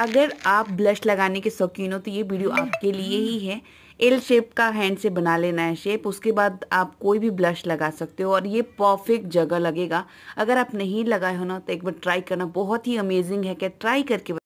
अगर आप ब्लश लगाने के शौकीन हो तो ये वीडियो आपके लिए ही है एल शेप का हैंड से बना लेना है शेप उसके बाद आप कोई भी ब्लश लगा सकते हो और ये परफेक्ट जगह लगेगा अगर आप नहीं लगाए हो ना तो एक बार ट्राई करना बहुत ही अमेजिंग है क्या ट्राई करके